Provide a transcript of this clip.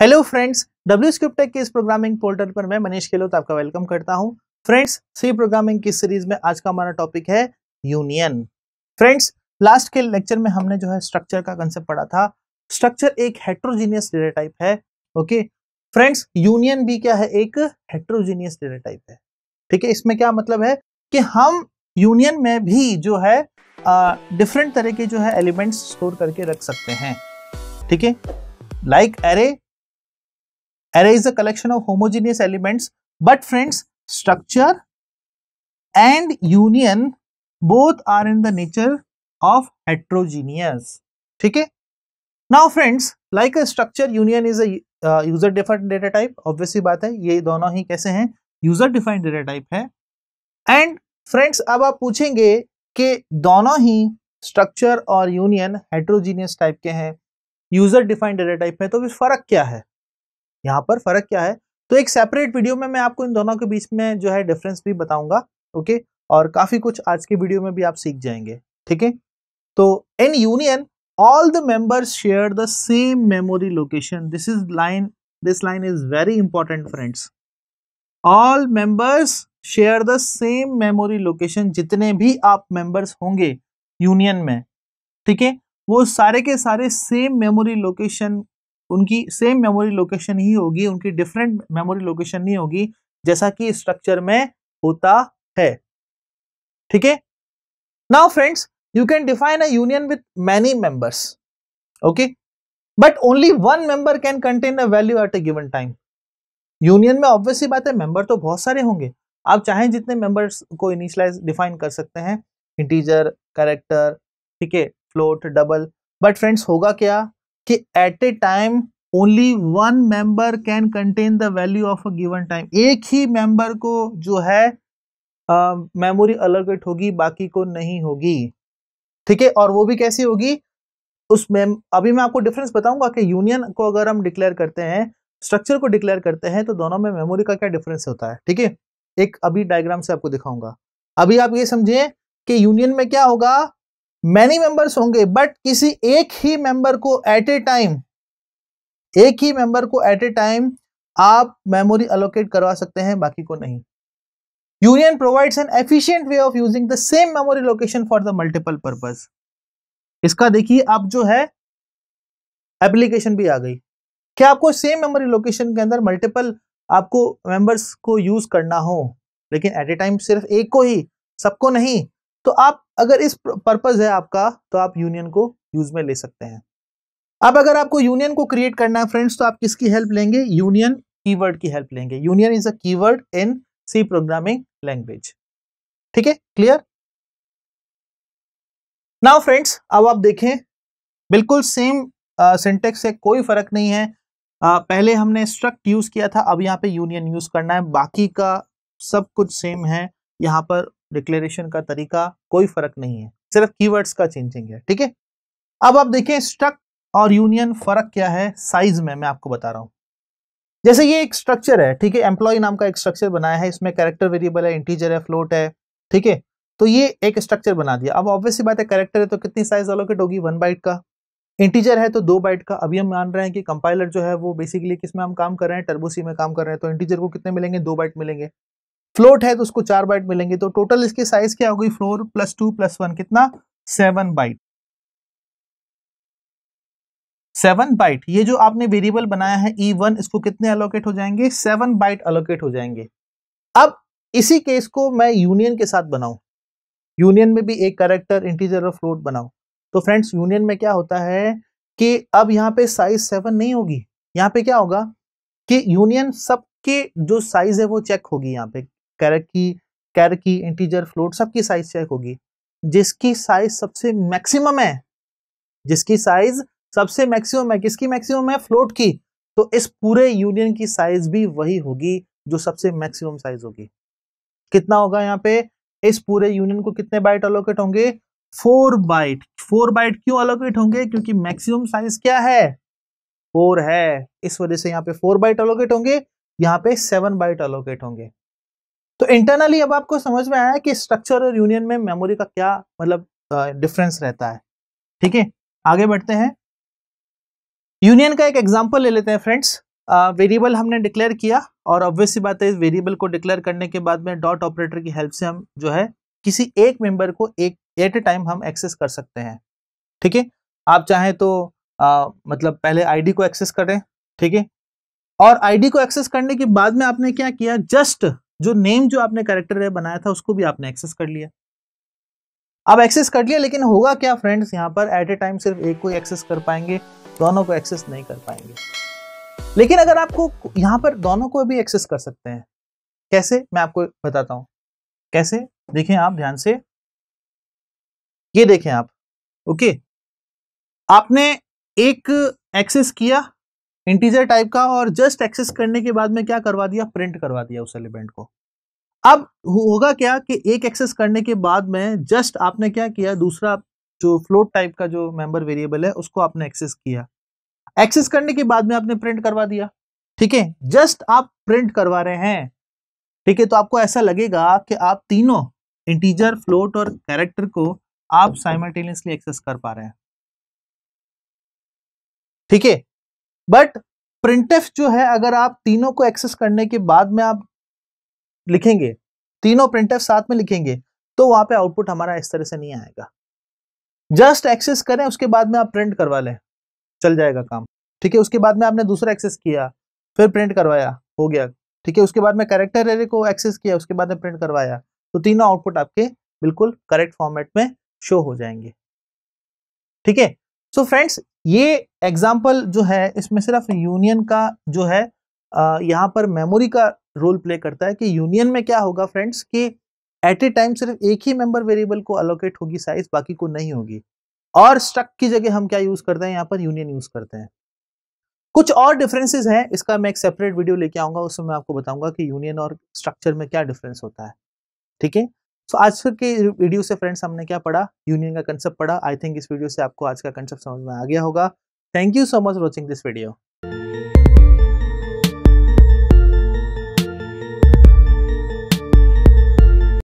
hello friends W script के इस programming portal पर मैं मनीष खेलोत आपका वेलकम करता हूं फ्रेंड्स सी प्रोग्रामिंग की सीरीज में आज का हमारा टॉपिक है यूनियन फ्रेंड्स लास्ट के लेक्चर में हमने जो है स्ट्रक्चर का कंसेप्ट पढ़ा था स्ट्रक्चर एक हेट्रोजीनियस डेटा टाइप है ओके फ्रेंड्स यूनियन भी क्या है एक हेट्रोजीनियस डेटा टाइप है ठीक है इसमें क्या मतलब है कि हम यूनियन में भी जो है डिफरेंट तरह के जो है एलिमेंट्स स्टोर करके रख सकते हैं ठीक है like array array is a collection of homogeneous elements but friends structure and union both are in the nature of heterogeneous ठीक है now friends like a structure union is a uh, user defined data type obviously baat hai ye dono hi kaise hain user defined data type hai and friends ab aap puchhenge ke dono hi structure और union heterogeneous type के हैं user defined data type है तो फिर फर्क क्या है यहाँ पर फर्क क्या है तो एक सेपरेट वीडियो में मैं आपको इन दोनों के बीच में जो है डिफरेंस भी बताऊंगा ओके और काफी कुछ आज के वीडियो में भी आप सीख जाएंगे ठीक है तो in union all the members share the same memory location this is line this line is very important friends all members share the same memory location जितने भी आप मेंबर्स होंगे यूनियन में ठीक है वो सारे के सारे सेम मेमोरी लोकेशन उनकी सेम मेमोरी लोकेशन ही होगी उनकी डिफरेंट मेमोरी लोकेशन नहीं होगी जैसा कि स्ट्रक्चर में होता है ठीक है now friends you can define a union with many members okay but only one member can contain a value at a given time union में ऑब्वियसली बात है मेंबर तो बहुत सारे होंगे आप चाहें जितने मेंबर्स को इनिशलाइज डिफाइन कर सकते हैं इंटीजर कैरेक्टर ठीक है फ्लोट डबल बट फ्रेंड्स होगा क्या कि at a time only one member can contain the value of a given time एक ही मेंबर को जो है मेमोरी अलोकेट होगी बाकी को नहीं होगी ठीक है और वो भी कैसी होगी उस मेम अभी मैं आपको डिफरेंस बताऊंगा कि यूनियन को अगर हम डिक्लेयर करते हैं स्ट्रक्चर को डिक्लेयर करते हैं तो दोनों में मेमोरी का क्या डिफरेंस होता है ठीक है एक अभी डायग्राम से आपको दिखाऊंगा अभी आप ये समझें कि यूनियन में क्या होगा मैनी मेंबर्स होंगे बट किसी एक ही मेंबर को एट ए टाइम एक ही मेंबर को एट ए टाइम आप मेमोरी अलोकेट करवा सकते हैं बाकी को नहीं union provides an efficient way of using the same memory location for the multiple purpose इसका देखिए आप जो है एप्लीकेशन भी आ गई क्या आपको सेम मेमोरी लोकेशन के अंदर मल्टीपल आपको मेंबर्स को यूज करना हो लेकिन एट ए टाइम सिर्फ एक को ही सबको नहीं तो आप अगर इस पर्पज है आपका तो आप यूनियन को यूज में ले सकते हैं अब अगर आपको यूनियन को क्रिएट करना है फ्रेंड्स तो आप किसकी हेल्प लेंगे यूनियन कीवर्ड की हेल्प लेंगे union is a keyword in C programming language ठीक है क्लियर नाउ फ्रेंड्स अब आप देखें बिल्कुल सेम सिंटेक्स से कोई फर्क नहीं है आ, पहले हमने स्ट्रक्ट यूज किया था अब यहाँ पे यूनियन यूज करना है बाकी का सब कुछ सेम है यहाँ पर डिक्लेरेशन का तरीका कोई फर्क नहीं है सिर्फ कीवर्ड्स का चेंजिंग है ठीक है अब आप देखें स्ट्रक और यूनियन फर्क क्या है साइज में मैं आपको बता रहा हूं जैसे ये एक स्ट्रक्चर है ठीक है एम्प्लॉय नाम का एक स्ट्रक्चर बनाया है इसमें कैरेक्टर वेरिएबल है इंटीजर है फ्लोट है ठीक है तो ये एक स्ट्रक्चर बना दिया अब ऑब्वियसली बात है कैरेक्टर है तो कितनी साइज अलोकेट होगी वन बाइट का इंटीजर है तो दो बाइट का अभी हम मान रहे हैं कि कंपाइलर जो है वो बेसिकली किस में हम काम कर रहे हैं टर्बोसी में काम कर रहे हैं तो इंटीजर को कितने मिलेंगे दो बाइट मिलेंगे फ्लोट है तो उसको चार बाइट मिलेंगे तो टोटल इसकी साइज क्या होगी float plus two plus one कितना सेवन बाइट सेवन बाइट ये जो आपने वेरिएबल बनाया है ई e वन इसको कितने अलोकेट हो जाएंगे सेवन बाइट अलोकेट हो जाएंगे अब इसी केस को मैं यूनियन के साथ बनाऊं यूनियन में भी एक करेक्टर इंटीजर और फ्लोट बनाऊं तो फ्रेंड्स यूनियन में क्या होता है कि अब यहाँ पे साइज सेवन नहीं होगी यहाँ पे क्या होगा कि यूनियन सबके जो साइज है वो चेक होगी यहाँ पे कैरेट की कैर की इंटीजर फ्लोट सबकी साइज चेक होगी जिसकी साइज सबसे मैक्सिमम है जिसकी साइज सबसे मैक्सिमम है किसकी मैक्सिमम है फ्लोट की तो इस पूरे यूनियन की साइज भी वही होगी जो सबसे मैक्सिमम साइज होगी कितना होगा यहाँ पे इस पूरे यूनियन को कितने बाइट अलोकेट होंगे फोर बाइट फोर बाइट क्यों अलोकेट होंगे क्योंकि मैक्सिमम साइज क्या है फोर है इस वजह से यहाँ पे फोर बाइट अलोकेट होंगे यहाँ पे सेवन बाइट अलोकेट होंगे तो इंटरनली अब आपको समझ में आया कि स्ट्रक्चर और यूनियन में मेमोरी का क्या मतलब डिफरेंस रहता है ठीक है आगे बढ़ते हैं यूनियन का एक एग्जाम्पल ले लेते हैं फ्रेंड्स वेरिएबल uh, हमने डिक्लेयर किया और ऑब्वियस सी बात है इस वेरिएबल को डिक्लेयर करने के बाद में डॉट ऑपरेटर की हेल्प से हम जो है किसी एक मेंबर को एक एट ए टाइम हम एक्सेस कर सकते हैं ठीक है आप चाहें तो आ, मतलब पहले आईडी को एक्सेस करें ठीक है और आईडी को एक्सेस करने के बाद में आपने क्या किया जस्ट जो नेम जो आपने कैरेक्टर है बनाया था उसको भी आपने एक्सेस कर लिया अब एक्सेस कर लिया लेकिन होगा क्या फ्रेंड्स यहाँ पर एट ए टाइम सिर्फ एक को एक्सेस कर पाएंगे दोनों को एक्सेस नहीं कर पाएंगे लेकिन अगर आपको यहाँ पर दोनों को भी एक्सेस कर सकते हैं कैसे मैं आपको बताता हूँ कैसे देखें आप ध्यान से ये देखें आप ओके आपने एक एक्सेस किया इंटीजर टाइप का और जस्ट एक्सेस करने के बाद में क्या करवा दिया प्रिंट करवा दिया उस एलिमेंट को अब होगा क्या कि एक एक्सेस करने के बाद में जस्ट आपने क्या किया दूसरा जो फ्लोट टाइप का जो मेंबर वेरिएबल है उसको आपने एक्सेस किया एक्सेस करने के बाद में आपने प्रिंट करवा दिया ठीक है जस्ट आप प्रिंट करवा रहे हैं ठीक है तो आपको ऐसा लगेगा कि आप तीनों इंटीजर फ्लोट और कैरेक्टर को आप साइमल्टेनियसली एक्सेस कर पा रहे हैं ठीक है बट प्रिंट जो है अगर आप तीनों को एक्सेस करने के बाद में आप लिखेंगे तीनों प्रिंट साथ में लिखेंगे तो वहां पे आउटपुट हमारा इस तरह से नहीं आएगा जस्ट एक्सेस करें उसके बाद में आप प्रिंट करवा लें चल जाएगा काम ठीक है उसके बाद में आपने दूसरा एक्सेस किया फिर प्रिंट करवाया हो गया ठीक है उसके बाद में कैरेक्टर एरे को एक्सेस किया उसके बाद में प्रिंट करवाया तो तीनों आउटपुट आपके बिल्कुल करेक्ट फॉर्मेट में शो हो जाएंगे ठीक है सो so फ्रेंड्स ये एग्जाम्पल जो है इसमें सिर्फ यूनियन का जो है यहाँ पर मेमोरी का रोल प्ले करता है कि यूनियन में क्या होगा फ्रेंड्स कि एट ए टाइम सिर्फ एक ही मेंबर वेरिएबल को अलोकेट होगी साइज बाकी को नहीं होगी और स्ट्रक की जगह हम क्या यूज करते हैं यहाँ पर यूनियन यूज करते हैं कुछ और डिफरेंसेस हैं इसका मैं एक सेपरेट वीडियो लेके आऊंगा उसमें मैं आपको बताऊंगा कि यूनियन और स्ट्रक्चर में क्या डिफरेंस होता है ठीक है सो so, आज के वीडियो से फ्रेंड्स हमने क्या पढ़ा यूनियन का कंसेप्ट पढ़ा आई थिंक इस वीडियो से आपको आज का कंसेप्ट समझ में आ गया होगा thank you so much watching this video